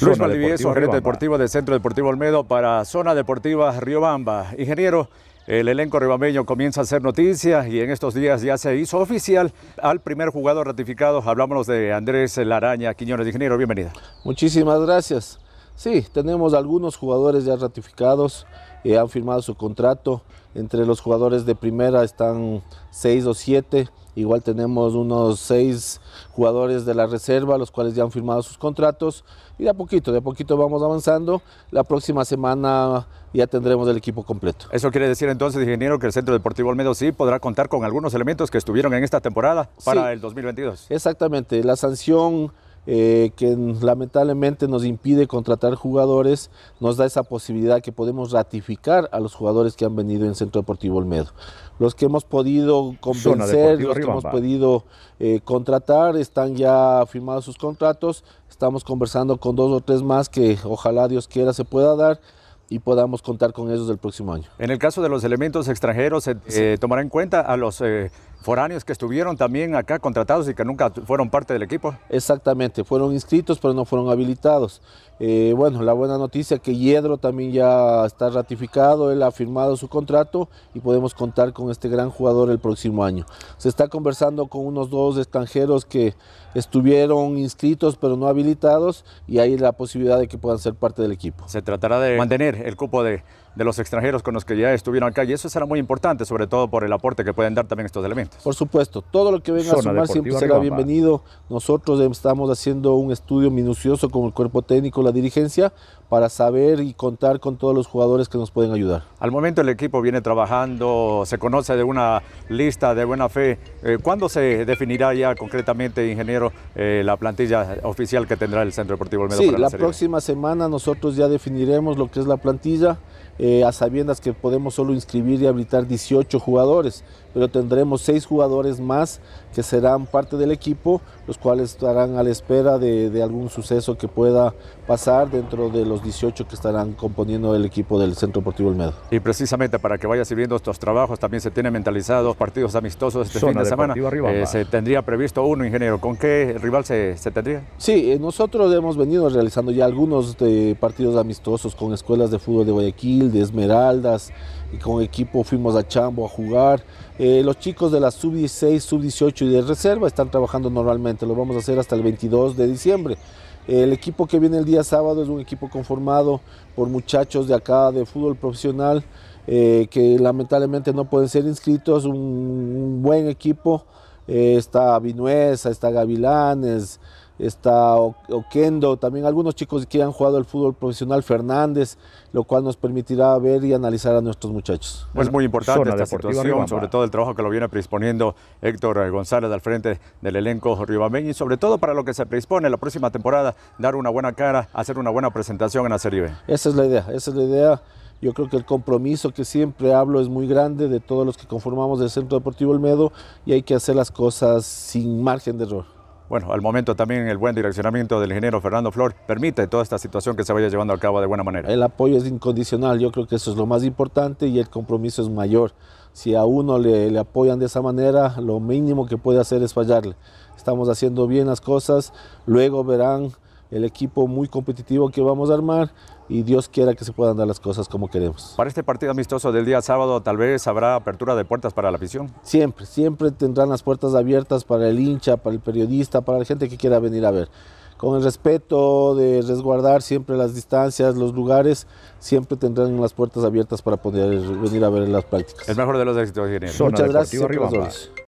Luis Valdivieso, gerente deportivo del Centro Deportivo Olmedo para Zona Deportiva Riobamba. Ingeniero, el elenco ribameño comienza a hacer noticias y en estos días ya se hizo oficial al primer jugador ratificado. Hablamos de Andrés Laraña Quiñones. Ingeniero, bienvenido. Muchísimas gracias. Sí, tenemos algunos jugadores ya ratificados, y eh, han firmado su contrato. Entre los jugadores de primera están seis o siete. Igual tenemos unos seis jugadores de la reserva, los cuales ya han firmado sus contratos. Y de a poquito, de a poquito vamos avanzando. La próxima semana ya tendremos el equipo completo. Eso quiere decir entonces, ingeniero, que el Centro Deportivo Olmedo sí podrá contar con algunos elementos que estuvieron en esta temporada para el 2022. Exactamente, la sanción eh, que lamentablemente nos impide contratar jugadores, nos da esa posibilidad que podemos ratificar a los jugadores que han venido en Centro Deportivo Olmedo. Los que hemos podido convencer, los que hemos podido eh, contratar, están ya firmados sus contratos, estamos conversando con dos o tres más que ojalá Dios quiera se pueda dar y podamos contar con ellos del próximo año. En el caso de los elementos extranjeros, eh, ¿se tomará en cuenta a los foráneos que estuvieron también acá contratados y que nunca fueron parte del equipo. Exactamente, fueron inscritos pero no fueron habilitados. Eh, bueno, la buena noticia es que Hiedro también ya está ratificado, él ha firmado su contrato y podemos contar con este gran jugador el próximo año. Se está conversando con unos dos extranjeros que estuvieron inscritos pero no habilitados y hay la posibilidad de que puedan ser parte del equipo. Se tratará de mantener el cupo de los extranjeros con los que ya estuvieron acá y eso será muy importante, sobre todo por el aporte que pueden dar también estos elementos. Por supuesto, todo lo que venga a sumar siempre será bienvenido. Nosotros estamos haciendo un estudio minucioso con el cuerpo técnico, la dirigencia, para saber y contar con todos los jugadores que nos pueden ayudar. Al momento el equipo viene trabajando, se conoce de una lista de buena fe. Eh, ¿Cuándo se definirá ya concretamente, ingeniero, eh, la plantilla oficial que tendrá el Centro Deportivo Olmedo? Sí, la, próxima semana nosotros ya definiremos lo que es la plantilla. Eh, a sabiendas que podemos solo inscribir y habilitar 18 jugadores, pero tendremos 6 jugadores más que serán parte del equipo, los cuales estarán a la espera de, algún suceso que pueda pasar dentro de los 18 que estarán componiendo el equipo del Centro Deportivo Olmedo. Y precisamente para que vaya sirviendo estos trabajos, también se tienen mentalizados partidos amistosos este fin de semana. Eh, se tendría previsto uno, ingeniero. ¿Con qué rival se, tendría? Sí, eh, nosotros hemos venido realizando ya algunos eh, partidos amistosos con escuelas de fútbol de Guayaquil, de Esmeraldas, y con equipo fuimos a Chambo a jugar. Eh, los chicos de la sub-16, sub-18 y de reserva están trabajando normalmente, lo vamos a hacer hasta el 22 de diciembre. El equipo que viene el día sábado es un equipo conformado por muchachos de acá de fútbol profesional eh, que lamentablemente no pueden ser inscritos, un, buen equipo. Eh, está Vinuesa, está Gavilanes, está Oquendo, también algunos chicos que han jugado al fútbol profesional Fernández, lo cual nos permitirá ver y analizar a nuestros muchachos. Es muy importante esta situación, sobre todo el trabajo que lo viene predisponiendo Héctor González al frente del elenco ribameño y sobre todo para lo que se predispone la próxima temporada, dar una buena cara, hacer una buena presentación en la Serie B. Esa es la idea, esa es la idea. Yo creo que el compromiso que siempre hablo es muy grande de todos los que conformamos el Centro Deportivo Olmedo y hay que hacer las cosas sin margen de error bueno, al momento también el buen direccionamiento del ingeniero Fernando Flor permite toda esta situación que se vaya llevando a cabo de buena manera. El apoyo es incondicional, yo creo que eso es lo más importante y el compromiso es mayor. Si a uno le, le apoyan de esa manera, lo mínimo que puede hacer es fallarle. Estamos haciendo bien las cosas, luego verán el equipo muy competitivo que vamos a armar y Dios quiera que se puedan dar las cosas como queremos. Para este partido amistoso del día sábado, tal vez habrá apertura de puertas para la afición. Siempre, siempre tendrán las puertas abiertas para el hincha, para el periodista, para la gente que quiera venir a ver. Con el respeto de resguardar siempre las distancias, los lugares, siempre tendrán las puertas abiertas para poder venir a ver las prácticas. El mejor de los éxitos, ingeniero. Muchas gracias.